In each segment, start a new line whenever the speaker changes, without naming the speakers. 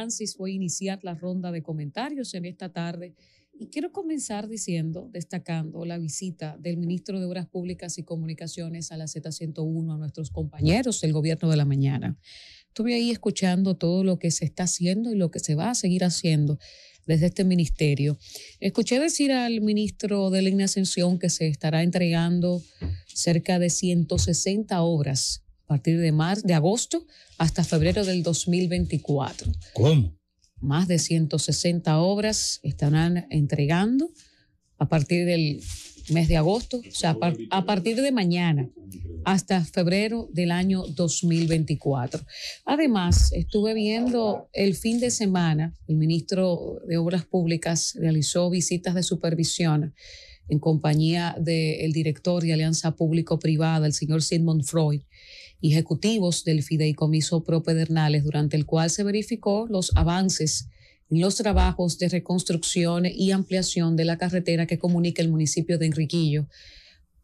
Francis fue a iniciar la ronda de comentarios en esta tarde y quiero comenzar diciendo, destacando la visita del ministro de Obras Públicas y Comunicaciones a la Z101, a nuestros compañeros del gobierno de la mañana. Estuve ahí escuchando todo lo que se está haciendo y lo que se va a seguir haciendo desde este ministerio. Escuché decir al ministro de la Ascensión que se estará entregando cerca de 160 obras partir de, mar, de agosto hasta febrero del 2024. ¿Cómo? Más de 160 obras estarán entregando a partir del mes de agosto, o sea, a, a partir de mañana hasta febrero del año 2024. Además, estuve viendo el fin de semana, el ministro de Obras Públicas realizó visitas de supervisión en compañía del director de Alianza Público-Privada, el señor Sigmund Freud, ejecutivos del Fideicomiso Pro Pedernales, durante el cual se verificó los avances en los trabajos de reconstrucción y ampliación de la carretera que comunica el municipio de Enriquillo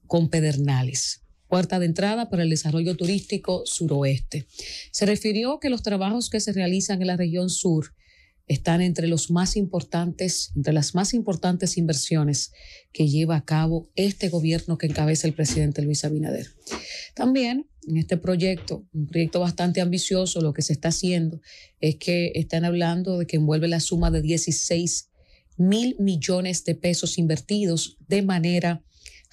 con Pedernales puerta de entrada para el desarrollo turístico suroeste. Se refirió que los trabajos que se realizan en la región sur están entre, las más importantes inversiones que lleva a cabo este gobierno que encabeza el presidente Luis Abinader. También en este proyecto, un proyecto bastante ambicioso, lo que se está haciendo es que están hablando de que envuelve la suma de 16 mil millones de pesos invertidos de manera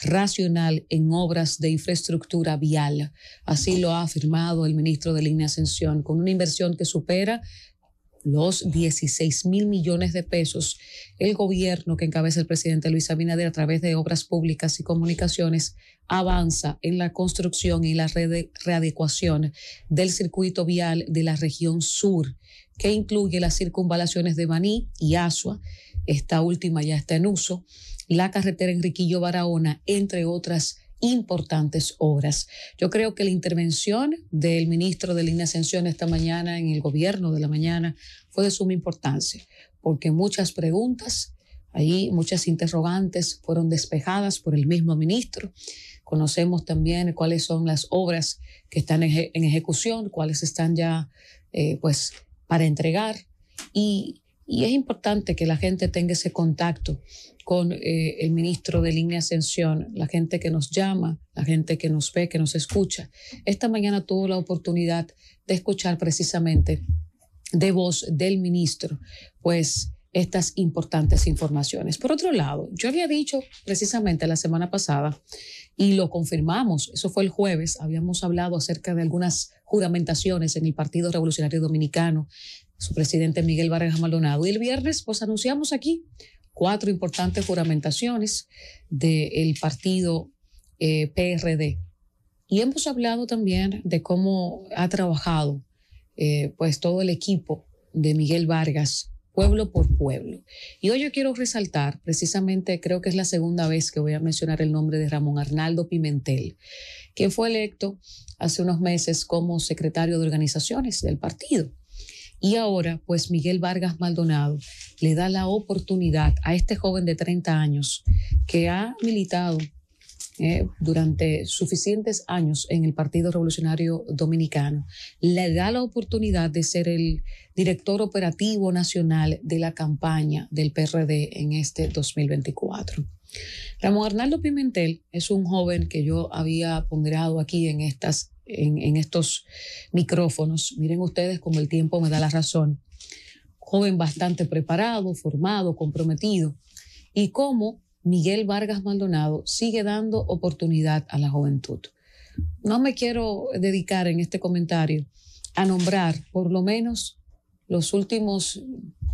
racional en obras de infraestructura vial. Así lo ha afirmado el ministro de Línea Ascensión, con una inversión que supera los 16 mil millones de pesos, el gobierno que encabeza el presidente Luis Abinader a través de obras públicas y comunicaciones avanza en la construcción y la readecuación del circuito vial de la región sur, que incluye las circunvalaciones de Baní y Asua. Esta última ya está en uso, la carretera Enriquillo Barahona, entre otras importantes obras. Yo creo que la intervención del ministro de Línea Ascensión esta mañana en el gobierno de la mañana fue de suma importancia, porque muchas preguntas, ahí muchas interrogantes fueron despejadas por el mismo ministro. Conocemos también cuáles son las obras que están en ejecución, cuáles están ya eh, pues para entregar y y es importante que la gente tenga ese contacto con eh, el ministro de Línea Ascensión, la gente que nos llama, la gente que nos ve, que nos escucha. Esta mañana tuvo la oportunidad de escuchar precisamente de voz del ministro, pues estas importantes informaciones. Por otro lado, yo había dicho precisamente la semana pasada, y lo confirmamos, eso fue el jueves, habíamos hablado acerca de algunas juramentaciones en el Partido Revolucionario Dominicano su presidente Miguel Vargas Maldonado. Y el viernes, pues anunciamos aquí cuatro importantes juramentaciones del partido eh, PRD. Y hemos hablado también de cómo ha trabajado eh, pues todo el equipo de Miguel Vargas, pueblo por pueblo. Y hoy yo quiero resaltar, precisamente creo que es la segunda vez que voy a mencionar el nombre de Ramón Arnaldo Pimentel, quien fue electo hace unos meses como secretario de organizaciones del partido. Y ahora, pues Miguel Vargas Maldonado le da la oportunidad a este joven de 30 años que ha militado eh, durante suficientes años en el Partido Revolucionario Dominicano, le da la oportunidad de ser el director operativo nacional de la campaña del PRD en este 2024. Ramón Arnaldo Pimentel es un joven que yo había ponderado aquí en estas en, estos micrófonos. Miren ustedes cómo el tiempo me da la razón. Joven bastante preparado, formado, comprometido. Y cómo Miguel Vargas Maldonado sigue dando oportunidad a la juventud. No me quiero dedicar en este comentario a nombrar por lo menos los últimos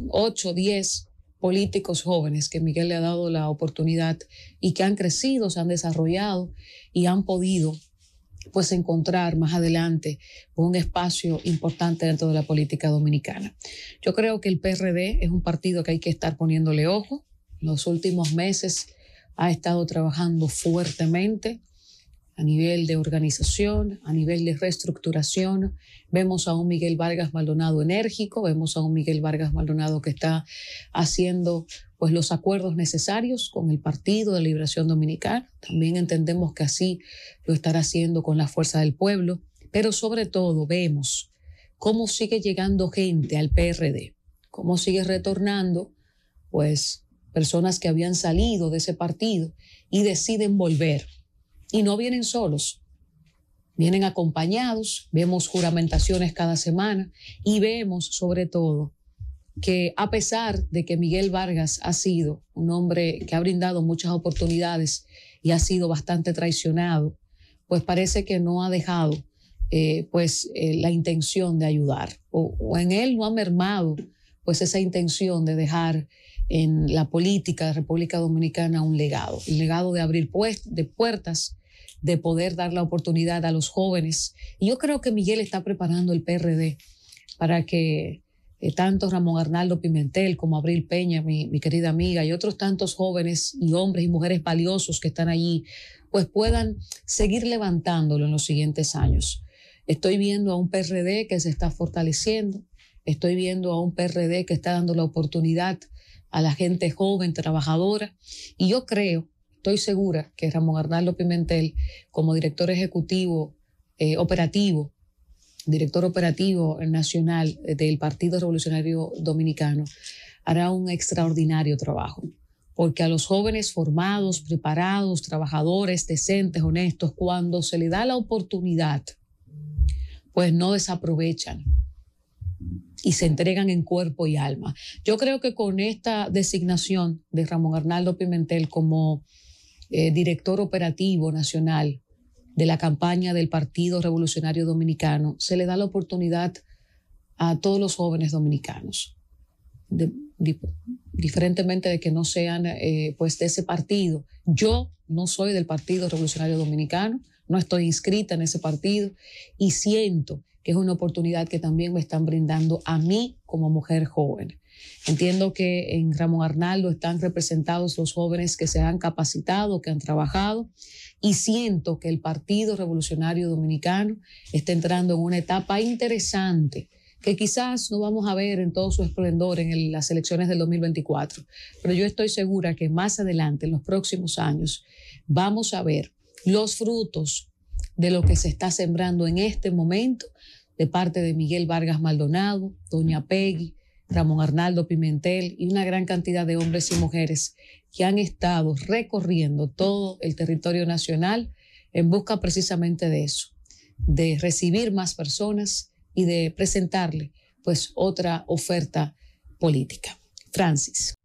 8, 10 políticos jóvenes que Miguel le ha dado la oportunidad y que han crecido, se han desarrollado y han podido pues encontrar más adelante un espacio importante dentro de la política dominicana. Yo creo que el PRD es un partido que hay que estar poniéndole ojo. En los últimos meses ha estado trabajando fuertemente a nivel de organización, a nivel de reestructuración. Vemos a un Miguel Vargas Maldonado enérgico, vemos a un Miguel Vargas Maldonado que está haciendo pues los acuerdos necesarios con el Partido de Liberación Dominicana. También entendemos que así lo estará haciendo con la fuerza del pueblo, pero sobre todo vemos cómo sigue llegando gente al PRD, cómo sigue retornando pues personas que habían salido de ese partido y deciden volver. Y no vienen solos, vienen acompañados, vemos juramentaciones cada semana y vemos sobre todo que a pesar de que Miguel Vargas ha sido un hombre que ha brindado muchas oportunidades y ha sido bastante traicionado, pues parece que no ha dejado eh, pues eh, la intención de ayudar o, en él no ha mermado pues esa intención de dejar en la política de República Dominicana un legado, el legado de abrir puertas, de poder dar la oportunidad a los jóvenes. Y yo creo que Miguel está preparando el PRD para que eh, tanto Ramón Arnaldo Pimentel como Abril Peña, mi, querida amiga, y otros tantos jóvenes y hombres y mujeres valiosos que están allí, pues puedan seguir levantándolo en los siguientes años. Estoy viendo a un PRD que se está fortaleciendo, estoy viendo a un PRD que está dando la oportunidad a la gente joven, trabajadora, y yo creo, estoy segura que Ramón Arnaldo Pimentel, como director ejecutivo eh, operativo director operativo nacional del Partido Revolucionario Dominicano, hará un extraordinario trabajo, porque a los jóvenes formados, preparados, trabajadores, decentes, honestos, cuando se les da la oportunidad, pues no desaprovechan y se entregan en cuerpo y alma. Yo creo que con esta designación de Ramón Arnaldo Pimentel como eh, director operativo nacional de la campaña del Partido Revolucionario Dominicano, se le da la oportunidad a todos los jóvenes dominicanos, diferentemente de que no sean eh, pues de ese partido. Yo no soy del Partido Revolucionario Dominicano, no estoy inscrita en ese partido y siento que es una oportunidad que también me están brindando a mí como mujer joven. Entiendo que en Ramón Arnaldo están representados los jóvenes que se han capacitado, que han trabajado, y siento que el Partido Revolucionario Dominicano está entrando en una etapa interesante que quizás no vamos a ver en todo su esplendor en las elecciones del 2024, pero yo estoy segura que más adelante, en los próximos años, vamos a ver los frutos de lo que se está sembrando en este momento de parte de Miguel Vargas Maldonado, Doña Peggy, Ramón Arnaldo Pimentel y una gran cantidad de hombres y mujeres que han estado recorriendo todo el territorio nacional en busca precisamente de eso, de recibir más personas y de presentarle pues otra oferta política. Francis.